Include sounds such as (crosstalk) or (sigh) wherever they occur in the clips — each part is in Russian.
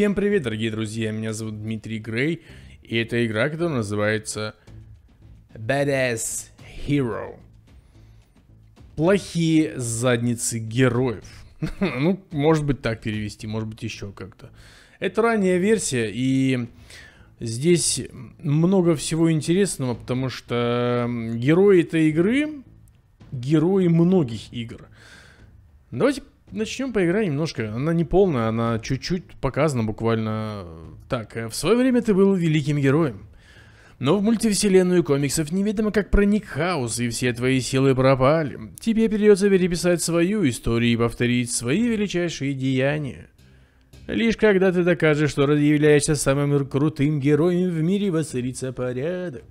Всем привет, дорогие друзья, меня зовут Дмитрий Грей, и это игра, которая называется Badass Hero. Плохие задницы героев. (laughs) ну, может быть так перевести, может быть еще как-то. Это ранняя версия, и здесь много всего интересного, потому что герои этой игры, герои многих игр. Давайте Начнем поиграть немножко. Она не полная, она чуть-чуть показана буквально так. Э, в свое время ты был великим героем. Но в мультивселенную комиксов неведомо как проник хаос, и все твои силы пропали. Тебе придется переписать свою историю и повторить свои величайшие деяния. Лишь когда ты докажешь, что являешься самым крутым героем в мире, воцарится порядок.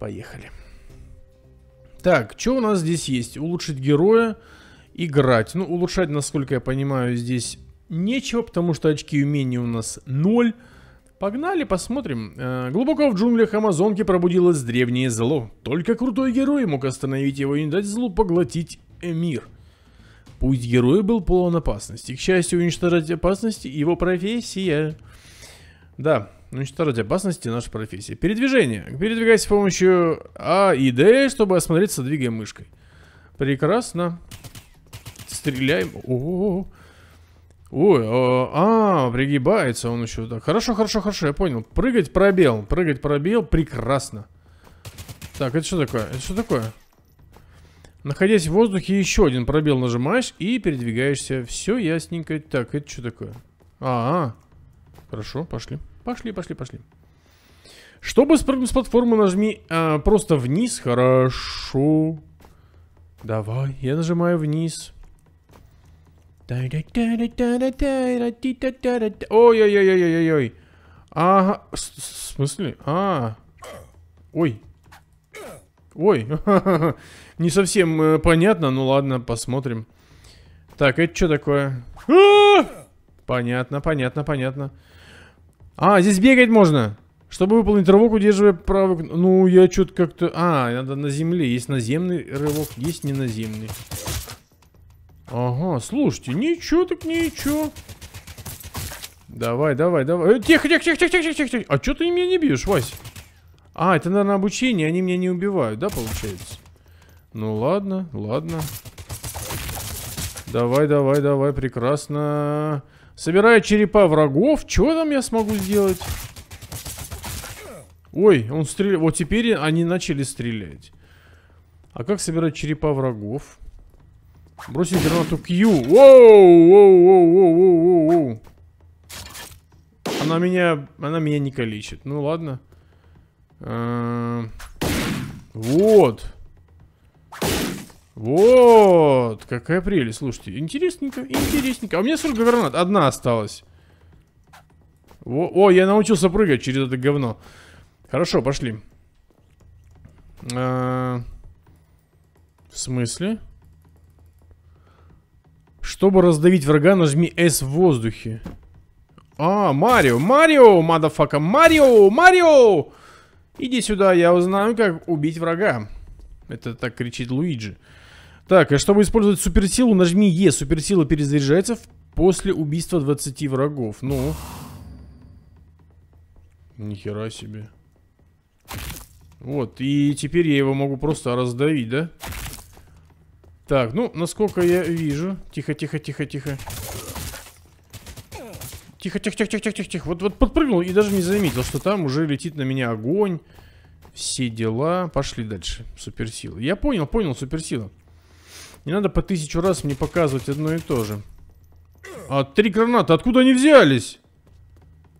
Поехали. Так, что у нас здесь есть? Улучшить героя играть. Ну, улучшать, насколько я понимаю, здесь нечего, потому что очки умений у нас 0. Погнали, посмотрим. Э, глубоко в джунглях Амазонки пробудилось древнее зло. Только крутой герой мог остановить его и не дать злу поглотить мир. Путь героя был полон опасности. К счастью, уничтожать опасности его профессия. Да, уничтожать опасности наша профессия. Передвижение. Передвигайся с помощью А и Д, чтобы осмотреться, двигая мышкой. Прекрасно стреляем. О, Ой, а, а, пригибается он еще так. Хорошо, хорошо, хорошо, я понял. Прыгать пробел, прыгать пробел, прекрасно. Так, это что такое? Это что такое? Находясь в воздухе, еще один пробел нажимаешь и передвигаешься. Все ясненько. Так, это что такое? А, -а. хорошо, пошли. Пошли, пошли, пошли. Чтобы спрыгнуть с платформы, нажми а, просто вниз. Хорошо. Давай, я нажимаю вниз. Ой-ой-ой-ой-ой-ой. Ага. В смысле? А. Ой. Ой. (laughs) Не совсем э, понятно, ну ладно, посмотрим. Так, это что такое? А! Понятно, понятно, понятно. А, здесь бегать можно. Чтобы выполнить рывок, удерживая правую, Ну, я что-то как-то... А, надо на земле. Есть наземный рывок, есть неназемный. Ага, слушайте, ничего так ничего. Давай, давай, давай. тихо, э, тихо, тихо, тихо, тихо, тихо, тихо. А что ты меня не бьешь, Вась? А, это, наверное, обучение, они меня не убивают, да, получается? Ну ладно, ладно. Давай, давай, давай, прекрасно. Собираю черепа врагов, что там я смогу сделать? Ой, он стреляет. Вот теперь они начали стрелять. А как собирать черепа врагов? Бросить гранату Q. Воу, воу, воу, воу, воу, воу. Она меня, она меня не калечит. Ну ладно. А вот. Вот. Какая прелесть. Слушайте, интересненько, интересненько. А у меня сколько гранат. Одна осталась. О, о, я научился прыгать через это говно. Хорошо, пошли. А -а в смысле? Чтобы раздавить врага, нажми S в воздухе. А, Марио, Марио, мадафака, Марио, Марио! Иди сюда, я узнаю, как убить врага. Это так кричит Луиджи. Так, а чтобы использовать суперсилу, нажми Е. Суперсила перезаряжается после убийства 20 врагов. Ну. Нихера себе. Вот, и теперь я его могу просто раздавить, да? Да. Так, ну, насколько я вижу. Тихо, тихо, тихо, тихо. Тихо, тихо, тихо, тихо, тихо, тихо. тихо, Вот, вот подпрыгнул и даже не заметил, что там уже летит на меня огонь. Все дела. Пошли дальше. Суперсила. Я понял, понял, суперсила. Не надо по тысячу раз мне показывать одно и то же. А три гранаты, откуда они взялись?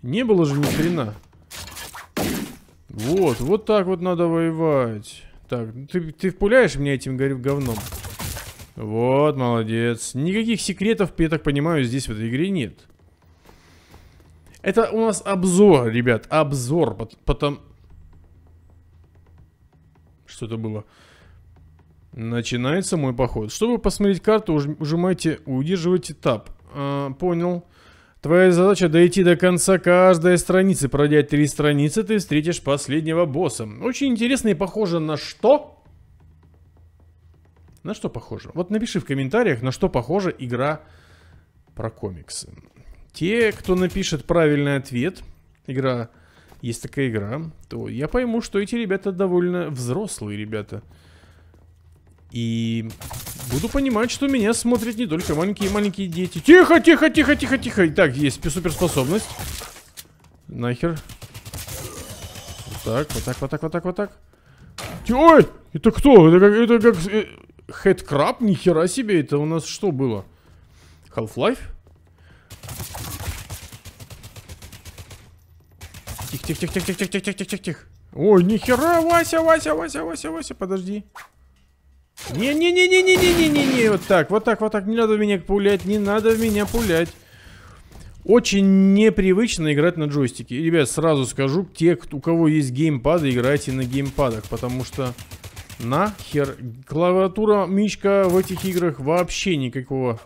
Не было же ни хрена. Вот, вот так вот надо воевать. Так, ты, ты впуляешь меня этим говном? Вот, молодец. Никаких секретов, я так понимаю, здесь в этой игре нет. Это у нас обзор, ребят, обзор. Потом... Что это было? Начинается мой поход. Чтобы посмотреть карту, ужимайте, удерживайте тап. А, понял. Твоя задача дойти до конца каждой страницы. Пройдя три страницы, ты встретишь последнего босса. Очень интересно и похоже на что? На что похоже? Вот напиши в комментариях, на что похожа игра про комиксы. Те, кто напишет правильный ответ, игра, есть такая игра, то я пойму, что эти ребята довольно взрослые ребята. И буду понимать, что меня смотрят не только маленькие-маленькие дети. Тихо, тихо, тихо, тихо, тихо. Итак, есть суперспособность. Нахер. Вот так, вот так, вот так, вот так, вот так. Ой, это кто? Это как, это как э, Хедкраб, Нихера себе, это у нас что было? Half-Life? Тихо-тихо-тихо-тихо-тихо-тихо-тихо-тихо. Ой, нихера, Вася, Вася, Вася, Вася, Вася, подожди. Не-не-не-не-не-не-не-не-не, вот так, вот так, вот так, не надо в меня пулять, не надо в меня пулять. Очень непривычно играть на джойстике. ребят, сразу скажу, те, у кого есть геймпады, играйте на геймпадах, потому что Нахер. Клавиатура Мичка в этих играх вообще никакого...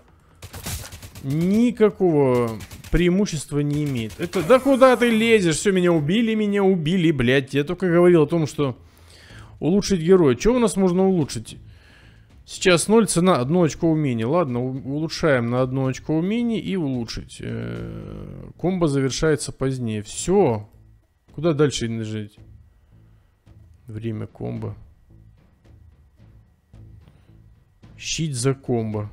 Никакого преимущества не имеет. Это, да куда ты лезешь? Все, меня убили, меня убили, блядь. Я только говорил о том, что улучшить героя. Что у нас можно улучшить? Сейчас 0 цена, 1 очко умения. Ладно, улучшаем на 1 очко умения и улучшить. Э, комбо завершается позднее. Все. Куда дальше нажать? Время комбо. Щит за комбо.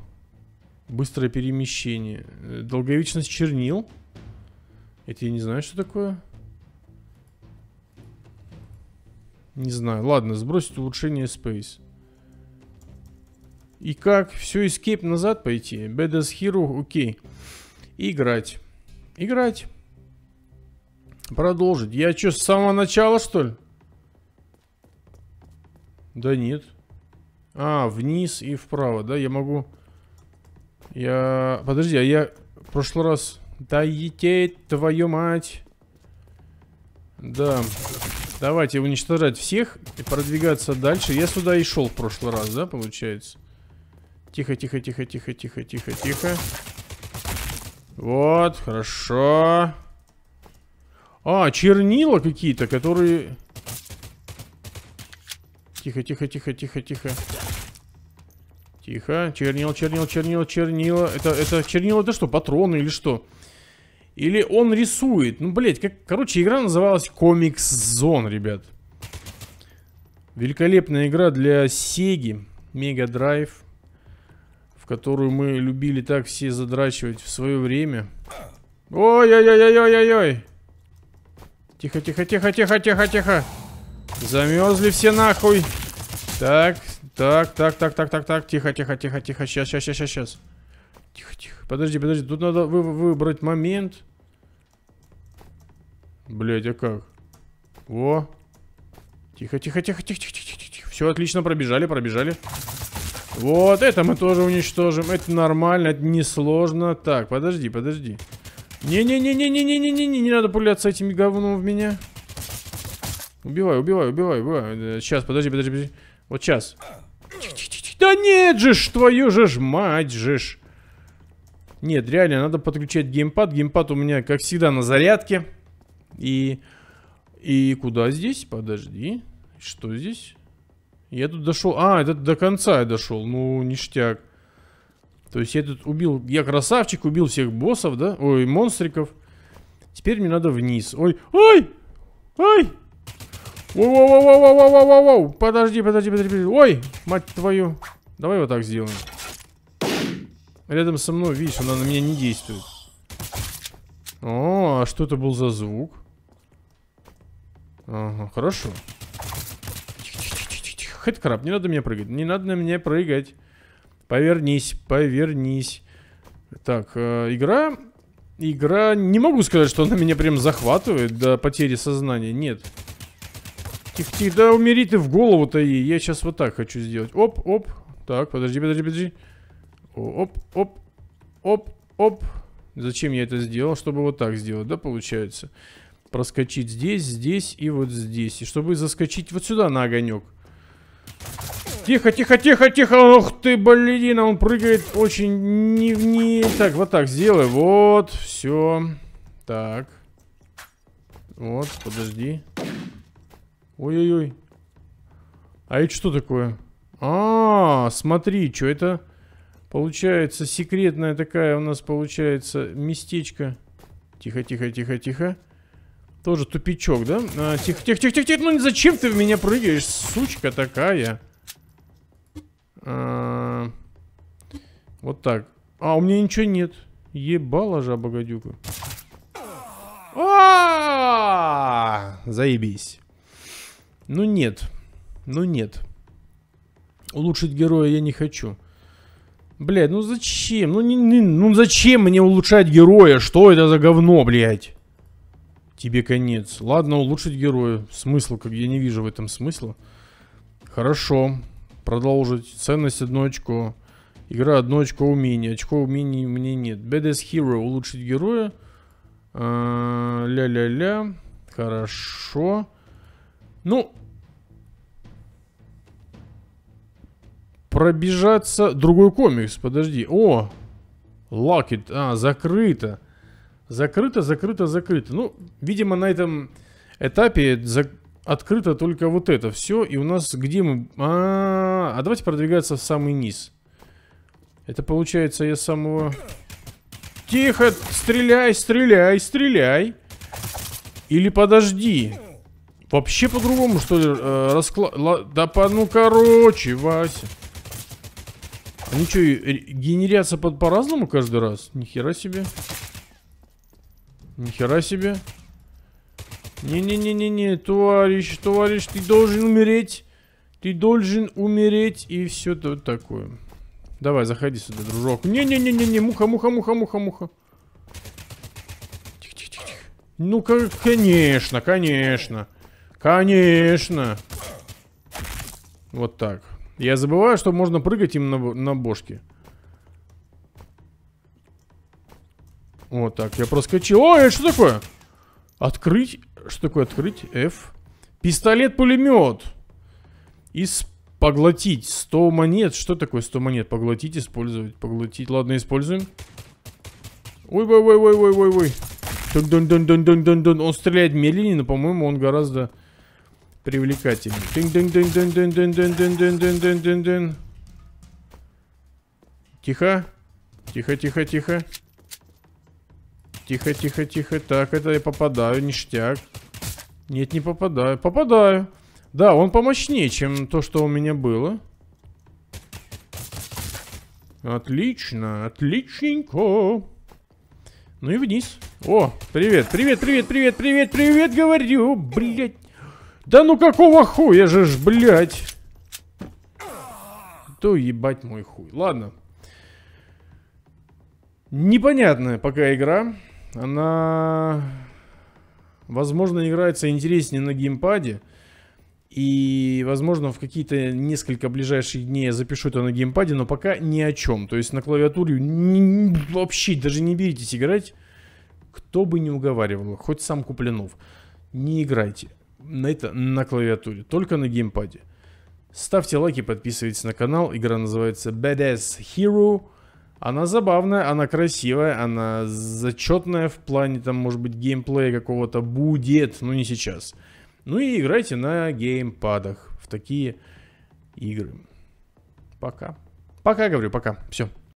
Быстрое перемещение. Э, долговечность чернил. Это я не знаю, что такое. Не знаю. Ладно, сбросить улучшение Space. И как? Все, эскейп назад пойти. Badass Hero, окей. Играть. Играть. Продолжить. Я что, с самого начала, что ли? Да нет. А, вниз и вправо, да? Я могу... Я... Подожди, а я в прошлый раз... Да етей, твою мать! Да. Давайте уничтожать всех и продвигаться дальше. Я сюда и шел в прошлый раз, да, получается? Тихо, тихо, тихо, тихо, тихо, тихо, тихо. Вот, хорошо. А, чернила какие-то, которые... Тихо, тихо, тихо, тихо, тихо. Тихо. Чернила, чернила, чернила, чернила. Это, это чернила, это что, патроны или что? Или он рисует? Ну, блядь, как... Короче, игра называлась Комикс Зон, ребят. Великолепная игра для Сеги. Мега Драйв. В которую мы любили так все задрачивать в свое время. Ой-ой-ой-ой-ой-ой-ой. Тихо, тихо, тихо, тихо, тихо, тихо. Замерзли все нахуй. Так, так, так, так, так, так, так. Тихо, тихо, тихо, тихо. Сейчас, сейчас, сейчас, сейчас. Тихо, тихо. Подожди, подожди. Тут надо вы выбрать момент. Блять, а как? Во. Тихо, тихо, тихо, тихо, тихо, тихо, тихо. тихо. Все отлично, пробежали, пробежали. Вот, это мы тоже уничтожим. Это нормально, это несложно. Так, подожди, подожди. Не-не-не-не-не-не-не-не, не не, надо пуляться этим говном в меня. Убивай, убивай, убивай, убивай. Сейчас, э, подожди, подожди, подожди. Вот сейчас. Да нет же ж, твою же ж мать же ж. Нет, реально, надо подключать геймпад. Геймпад у меня, как всегда, на зарядке. И... И куда здесь? Подожди. Что здесь? Я тут дошел... А, это до конца я дошел. Ну, ништяк. То есть я тут убил... Я красавчик, убил всех боссов, да? Ой, монстриков. Теперь мне надо вниз. Ой, ой! Ой! Воу-воу-воу-воу-воу-воу-воу! Подожди, подожди, подожди. Ой, мать твою. Давай вот так сделаем. Рядом со мной, видишь, она на меня не действует. О, а что это был за звук? Ага, хорошо. Хэдкраб, не надо мне прыгать. Не надо на меня прыгать. Повернись, повернись. Так, э, игра... Игра... Не могу сказать, что она меня прям захватывает до потери сознания. Нет. Тихо, тихо, Да умери ты в голову-то ей. Я сейчас вот так хочу сделать. Оп, оп. Так, подожди, подожди, подожди. Оп, оп, оп, оп. Зачем я это сделал? Чтобы вот так сделать, да, получается? Проскочить здесь, здесь и вот здесь. И чтобы заскочить вот сюда на огонек. Тихо, тихо, тихо, тихо. Ох ты, блин, он прыгает очень не, не... Так, вот так сделай. Вот, все. Так. Вот, подожди. Ой-ой-ой. А это что такое? А, -а, а, смотри, что это? Получается, секретная такая у нас получается местечко. Тихо-тихо-тихо-тихо. Тоже тупичок, да? А, тихо, тихо, тихо, тихо, тихо. Ну зачем ты в меня прыгаешь, сучка такая? А, вот так. А, у меня ничего нет. Ебала жаба гадюка. А, -а, -а, -а! Заебись. Ну нет. Ну нет. Улучшить героя я не хочу. Блядь, ну зачем? Ну, не, не, ну зачем мне улучшать героя? Что это за говно, блядь? Тебе конец. Ладно, улучшить героя. Смысл, как я не вижу в этом смысла. Хорошо. Продолжить. Ценность одно очко. Игра одно очко умения. Очко умений мне нет. Badass Hero. Улучшить героя. А, ля-ля-ля. Хорошо. Ну, пробежаться... Другой комикс, подожди. О, Лакет. А, закрыто. Закрыто, закрыто, закрыто. Ну, видимо, на этом этапе за... открыто только вот это все. И у нас где мы... А, -а, -а, а давайте продвигаться в самый низ. Это получается я самого... Тихо, стреляй, стреляй, стреляй. Или подожди. Вообще по-другому, что ли, э, расклад... Да по... Ну, короче, Вася. Они что, генерятся под по-разному каждый раз? Нихера себе. Нихера себе. Не-не-не-не-не, товарищ, товарищ, ты должен умереть. Ты должен умереть и все то такое. Давай, заходи сюда, дружок. Не-не-не-не-не, муха-муха-муха-муха-муха. Ну, как, конечно, конечно. Конечно. Вот так. Я забываю, что можно прыгать им на, на бошке. Вот так, я проскочил. Ой, а что такое? Открыть? Что такое открыть? F. Пистолет-пулемет. И поглотить. 100 монет. Что такое 100 монет? Поглотить, использовать. Поглотить. Ладно, используем. Ой, ой, ой, ой, ой, ой, ой. Дон, дон, дон, дон, дон, дон. Он стреляет медленнее, но, по-моему, он гораздо привлекательный. Тихо. Тихо, тихо, тихо. Тихо, тихо, тихо. Так, это я попадаю, ништяк. Нет, не попадаю. Попадаю. Да, он помощнее, чем то, что у меня было. Отлично, отличненько. Ну и вниз. О, привет, привет, привет, привет, привет, привет, говорю, блядь. Да ну какого хуя же ж, блядь. То ебать мой хуй. Ладно. Непонятная пока игра. Она, возможно, играется интереснее на геймпаде. И, возможно, в какие-то несколько ближайших дней я запишу это на геймпаде, но пока ни о чем. То есть на клавиатуре вообще даже не беритесь играть. Кто бы не уговаривал, хоть сам Куплинов. Не играйте на, это, на клавиатуре, только на геймпаде. Ставьте лайки, подписывайтесь на канал. Игра называется Badass Hero. Она забавная, она красивая, она зачетная в плане, там, может быть, геймплея какого-то будет, но не сейчас. Ну и играйте на геймпадах в такие игры. Пока. Пока, говорю, пока. Все.